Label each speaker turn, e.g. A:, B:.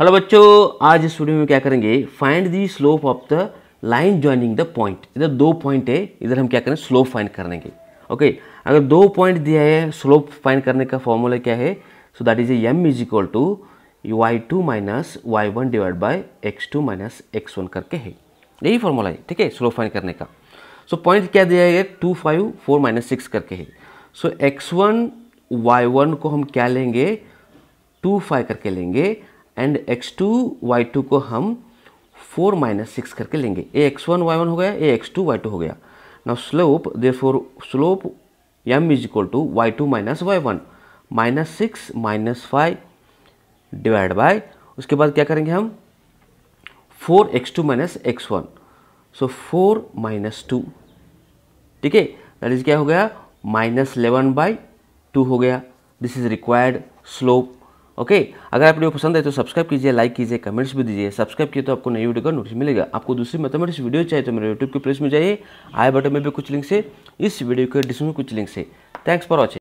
A: hello बच्चों आज इस वीडियो में क्या करेंगे find the slope of the line joining the point इधर दो पॉइंट है इधर हम क्या करें स्लोप फाइंड करेंगे ओके okay, अगर दो पॉइंट दिया है स्लोप फाइंड करने का फॉर्मूला क्या है so that is M is equal to Y two minus Y one divide by X two minus X one करके है यही फॉर्मूला है ठीक है स्लोप फाइन करने का सो so, पॉइंट क्या दिया है two five four minus six करके है so X one Y one को हम क्या लेंगे टू फाइव करके लेंगे and X two Y two को हम फोर माइनस सिक्स करके लेंगे a X one Y one हो गया a X two Y two हो गया now slope therefore slope M is equal to Y two minus Y one minus six minus five divide bye उसके बाद क्या करेंगे हम four X two minus X one so four minus two ठीक है that is क्या हो गया माइनस इलेवन बाई टू हो गया this is required slope okay अगर आप वीडियो पसंद है तो सब्सक्राइब कीजिए लाइक कीजिए कमेंट्स भी दीजिए सब्सक्राइब किए तो आपको नई वीडियो का नोटिस मिलेगा आपको दूसरी मैथमेटिक्स मतलब वीडियो चाहिए तो मेरे यूट्यूब के प्लेस में जाइए आई बटन में भी कुछ लिंक से इस वीडियो के डिस्क्रिप्शन में कुछ लिंक से थैंक्स फॉर वॉचिंग